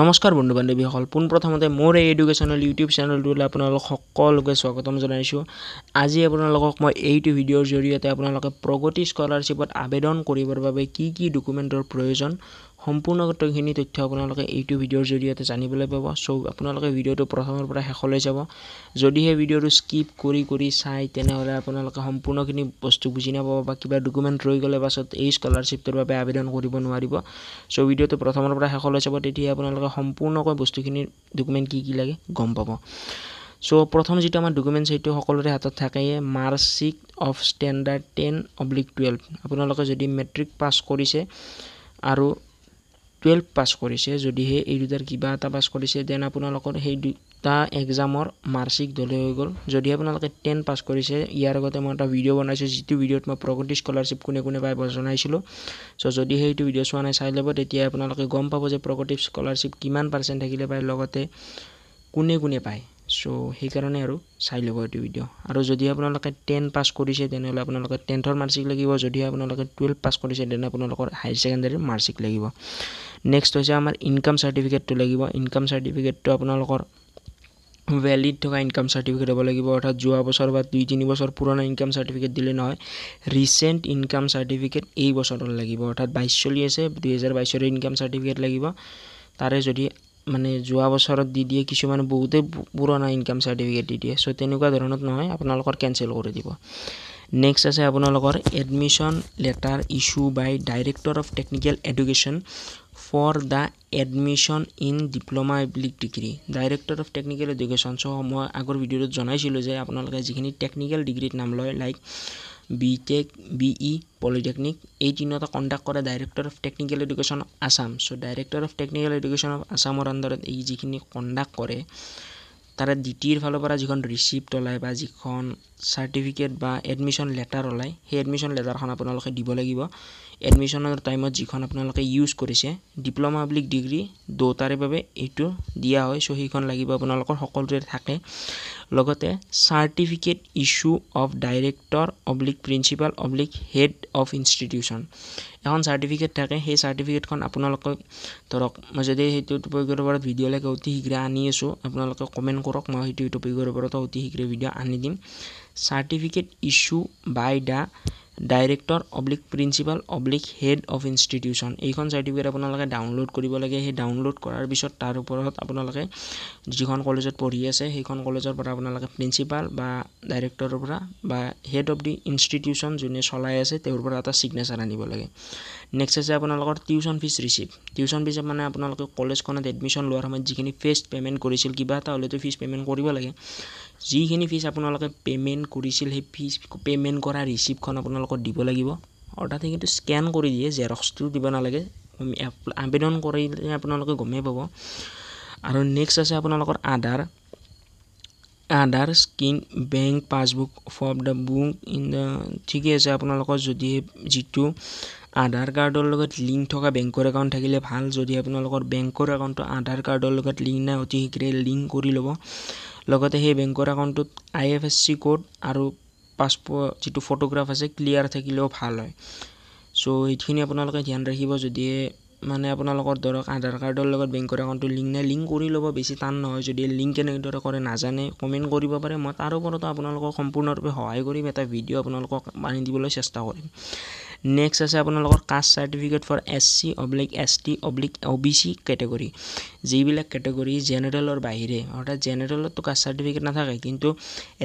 নমস্কাৰ বন্ধু বান্ধৱীসকল পোনপ্ৰথমতে মোৰ এই এডুকেশ্যনেল ইউটিউব চেনেলটোলৈ আপোনালোক সকলোকে স্বাগতম জনাইছোঁ আজি আপোনালোকক মই এইটো ভিডিঅ'ৰ জৰিয়তে আপোনালোকে প্ৰগতি স্কলাৰশ্বিপত আবেদন কৰিবৰ বাবে কি কি ডকুমেণ্টৰ প্ৰয়োজন সম্পূৰ্ণগতখিনি তথ্য আপোনালোকে এইটো ভিডিঅ'ৰ জৰিয়তে জানিবলৈ পাব চ' আপোনালোকে ভিডিঅ'টো প্ৰথমৰ পৰা শেষলৈ চাব যদিহে ভিডিঅ'টো স্কিপ কৰি কৰি চাই তেনেহ'লে আপোনালোকে সম্পূৰ্ণখিনি বস্তু বুজি নাপাব বা কিবা ডকুমেণ্ট ৰৈ গ'লে পাছত এই স্কলাৰশ্বিপটোৰ বাবে আবেদন কৰিব নোৱাৰিব চ' ভিডিঅ'টো প্ৰথমৰ পৰা শেষলৈ চাব তেতিয়া আপোনালোকে সম্পূৰ্ণকৈ বস্তুখিনি ডকুমেণ্ট কি কি লাগে গম পাব চ' প্ৰথম যিটো আমাৰ ডকুমেণ্ট সেইটো সকলোৰে হাতত থাকেয়ে marksheet of standard ten oblique twelve আপোনালোকে যদি মেট্ৰিক পাছ কৰিছে আৰু টুৱেল্ভ পাছ কৰিছে যদিহে এই দুটাৰ কিবা এটা পাছ কৰিছে দেন আপোনালোকৰ সেই দুটা এক্সামৰ মাৰ্কশ্বিক দলে হৈ গ'ল যদি আপোনালোকে টেন পাছ কৰিছে ইয়াৰ আগতে মই এটা ভিডিঅ' বনাইছোঁ যিটো ভিডিঅ'ত মই প্ৰগতি স্কলাৰশ্বিপ কোনে কোনে পাই জনাইছিলোঁ চ' যদি সেইটো ভিডিঅ' চোৱা নাই চাই ল'ব তেতিয়া আপোনালোকে গম পাব যে প্ৰগতি স্কলাৰশ্বিপ কিমান পাৰ্চেণ্ট থাকিলে পায় লগতে কোনে কোনে পায় চ' সেইকাৰণে আৰু চাই ল'ব এইটো ভিডিঅ' আৰু যদি আপোনালোকে টেন পাছ কৰিছে তেনেহ'লে আপোনালোকে টেন্থৰ মাৰ্কশ্বিট লাগিব যদি আপোনালোকে টুৱেলভ পাছ কৰিছে তেনে আপোনালোকৰ হায়াৰ ছেকেণ্ডেৰীৰ মাৰ্কশ্বিট লাগিব নেক্সট হৈছে আমাৰ ইনকাম চাৰ্টিফিকেটটো লাগিব ইনকাম চাৰ্টিফিকেটটো আপোনালোকৰ ভেলিড থকা ইনকাম চাৰ্টিফিকেট হ'ব লাগিব অৰ্থাৎ যোৱা বছৰ বা দুই তিনি বছৰ পুৰণা ইনকাম চাৰ্টিফিকেট দিলে নহয় ৰিচেণ্ট ইনকাম চাৰ্টিফিকেট এই বছৰৰ লাগিব অৰ্থাৎ বাইছ চলি আছে দুহেজাৰ বাইছৰে ইনকাম চাৰ্টিফিকেট লাগিব তাৰে যদি মানে যোৱা বছৰত দি দিয়ে কিছুমানে বহুতেই পুৰণা ইনকাম চাৰ্টিফিকেট দি দিয়ে চ' তেনেকুৱা ধৰণত নহয় আপোনালোকৰ কেঞ্চেল কৰি দিব নেক্সট আছে আপোনালোকৰ admission letter issue by director of technical education for the admission in diploma এপ্লিক degree director of technical education so' মই আগৰ ভিডিঅ'টোত জনাইছিলোঁ যে আপোনালোকে যিখিনি টেকনিকেল ডিগ্ৰীত নাম লয় like B Tech B E polytechnic এই তিনিটা কণ্ডাক্ট কৰে director of technical education of Assam so' director of technical education of আছামৰ আণ্ডাৰত এই যিখিনি কণ্ডাক্ট কৰে তাৰে ডি টিৰ ফালৰ পৰা যিখন ৰিচিপ্ট ওলায় বা যিখন চাৰ্টিফিকেট বা এডমিশ্যন লেটাৰ ওলায় সেই এডমিশ্যন লেটাৰখন আপোনালোকে দিব লাগিব এডমিশ্যনৰ টাইমত যিখন আপোনালোকে ইউজ কৰিছে ডিপ্ল'মা পাব্লিক ডিগ্ৰী দুটাৰে বাবে এইটো দিয়া হয় চ' সেইখন লাগিব আপোনালোকৰ সকলোৰে থাকে লগতে certificate issue of director oblique principal oblique head of institution এখন চাৰ্টিফিকেট থাকে সেই চাৰ্টিফিকেটখন আপোনালোকে ধৰক মই যদি সেইটো টপিকৰ ওপৰত ভিডিঅ'লৈকে অতি শীঘ্ৰে আনি আছোঁ আপোনালোকে কমেণ্ট কৰক মই সেইটো টপিকৰ ওপৰতো অতি শীঘ্ৰে ভিডিঅ' আনি দিম certificate issue by the director oblique principal oblique head of institution এইখন চাৰ্টিফিকেট আপোনালোকে ডাউনলোড কৰিব লাগে সেই ডাউনলোড কৰাৰ পিছত তাৰ ওপৰত আপোনালোকে যিখন কলেজত পঢ়ি আছে সেইখন কলেজৰ পৰা আপোনালোকে প্ৰিন্সিপাল বা ডাইৰেক্টৰৰ পৰা বা হেড অফ দি ইনষ্টিটিউচন যোনে চলাই আছে তেওঁৰ পৰা এটা ছিগনেচাৰ আনিব লাগে নেক্সট আছে আপোনালোকৰ tuition fee receipt tuition fee মানে আপোনালোকে কলেজখনত এডমিশ্যন লোৱাৰ সময়ত যিখিনি ফেষ্ট পে'মেণ্ট কৰিছিল কিবা এটা হ'লেতো ফিজ পে'মেণ্ট কৰিব লাগে যিখিনি ফিজ আপোনালোকে পে'মেণ্ট কৰিছিল সেই ফিজ পে'মেণ্ট কৰা ৰিচিপ্টখন আপোনালোকক দিব লাগিব অৰ্থাৎ কিন্তু স্কেন কৰি দিয়ে জেৰক্সটো দিব নালাগে আবেদন কৰিলে আপোনালোকে গমেই পাব আৰু নেক্সট আছে আপোনালোকৰ আধাৰ আধাৰ স্কিন bank passbook from the book in the ঠিকে আছে আপোনালোকৰ যদি যিটো আধাৰ কাৰ্ডৰ লগত লিংক থকা বেংকৰ একাউণ্ট থাকিলে ভাল যদি আপোনালোকৰ বেংকৰ একাউণ্টটো আধাৰ কাৰ্ডৰ লগত লিংক নাই অতি শীঘ্ৰে লিংক কৰি ল'ব লগতে সেই বেংকৰ একাউণ্টটোত I F S C code আৰু পাছপৰ্ট যিটো ফটোগ্ৰাফ আছে ক্লিয়াৰ থাকিলেও ভাল হয় চ' এইখিনি আপোনালোকে ধ্যান ৰাখিব যদিহে মানে আপোনালোকৰ ধৰক আধাৰ কাৰ্ডৰ লগত বেংকৰ একাউণ্টটো লিংক নাই লিংক কৰি ল'ব বেছি টান নহয় যদি লিংক কেনেদৰে কৰে নাজানে কমেণ্ট কৰিব পাৰে মই তাৰ ওপৰতো আপোনালোকক সম্পূৰ্ণৰূপে সহায় কৰিম এটা ভিডিঅ' আপোনালোকক আনি দিবলৈ চেষ্টা কৰিম নেক্সট আছে আপোনালোকৰ caste certificate for S C oblique S T oblique O' B C category যিবিলাক কেটেগৰী জেনেৰেলৰ বাহিৰে অৰ্থাৎ জেনেৰেলততো কাষ্ট চাৰ্টিফিকেট নাথাকে কিন্তু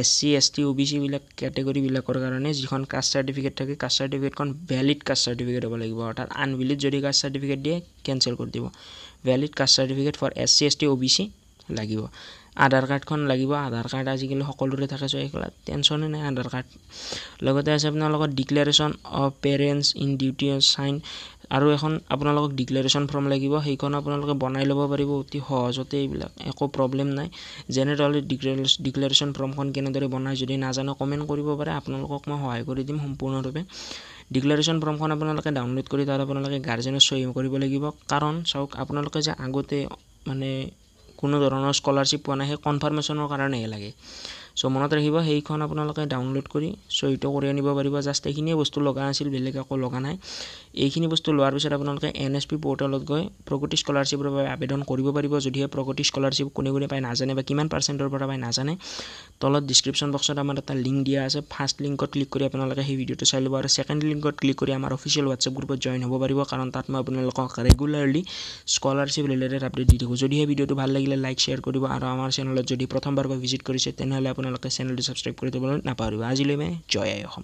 S C S T O' B চিবিলাক কেটেগৰীবিলাকৰ কাৰণে যিখন কাষ্ট চাৰ্টিফিকেট থাকে কাষ্ট চাৰ্টিফিকেটখন ভেলিড কাষ্ট চাৰ্টিফিকেট হ'ব লাগিব অৰ্থাৎ আনভেলিড যদি কাষ্ট চাৰ্টিফিকেট দিয়ে কেঞ্চেল কৰি দিব valid caste certificate for S C S T O' B C লাগিব আধাৰ কাৰ্ডখন লাগিব আধাৰ কাৰ্ড আজিকালি সকলোৰে থাকে চ' এইবিলাক টেনশ্যনে নাই আধাৰ কাৰ্ড লগতে আছে আপোনালোকৰ declaration of parents in duty sign আৰু এখন আপোনালোকক ডিক্লেৰেশ্যন ফৰ্ম লাগিব সেইখন আপোনালোকে বনাই ল'ব পাৰিব অতি সহজতে এইবিলাক একো প্ৰব্লেম নাই জেনেৰেলি ডিক্লেৰে ডিক্লেৰেশ্যন ফৰ্মখন কেনেদৰে বনায় যদি নাজানো কমেণ্ট কৰিব পাৰে আপোনালোকক মই সহায় কৰি দিম সম্পূৰ্ণৰূপে ডিক্লেৰেশ্যন ফৰ্মখন আপোনালোকে ডাউনলোড কৰি তাত আপোনালোকে গাৰ্জেনে চহী কৰিব লাগিব কাৰণ চাওক আপোনালোকে যে আগতে মানে কোনো ধৰণৰ স্কলাৰশ্বিপ পোৱা নাই সেই কনফাৰ্মেশ্যনৰ কাৰণেহে লাগে চ' মনত ৰাখিব সেইখন আপোনালোকে ডাউনলোড কৰি চ' এইটো কৰি আনিব পাৰিব জাষ্ট এইখিনিয়ে বস্তু লগা আছিল বেলেগ একো লগা নাই এইখিনি বস্তু লোৱাৰ পিছত আপোনালোকে এন এছ পি পৰ্টেলত গৈ প্ৰগতি স্কলাৰশ্বিপৰ বাবে আবেদন কৰিব পাৰিব যদিহে প্ৰগতি স্কলাৰশ্বিপ কোনে কোনে পায় নাজানে বা কিমান পাৰ্চেণ্টৰ পৰা পাই নাজানে তলত ডিছক্ৰিপশ্যন বক্সত আমাৰ এটা লিংক দিয়া আছে ফাৰ্ষ্ট লিংকত ক্লিক কৰি আপোনালোকে সেই ভিডিঅ'টো চাই ল'ব আৰু ছেকেণ্ড লিংকত ক্লিক কৰি আমাৰ অফিচিয়েল হোৱাটছএপ গ্ৰুপত জইন হ'ব পাৰিব কাৰণ তাত মই আপোনালোকক ৰেগুলাৰলি স্কলাৰশ্বিপ ৰিলেটেড আপডেট দি থাকোঁ যদিহে ভিডিঅ'টো ভাল লাগিলে লাইক শ্বেয়াৰ কৰিব আৰু আমাৰ চেনেলত যদি প্ৰথমবাৰ গৈ ভিজিট কৰিছে তেনেহ'লে আপোনালোকে আপোনালোকে চেনেলটো ছাবস্ক্ৰাইব কৰি থ'বলৈ নাপাহৰিব আজিলৈ মই জয় আই অসম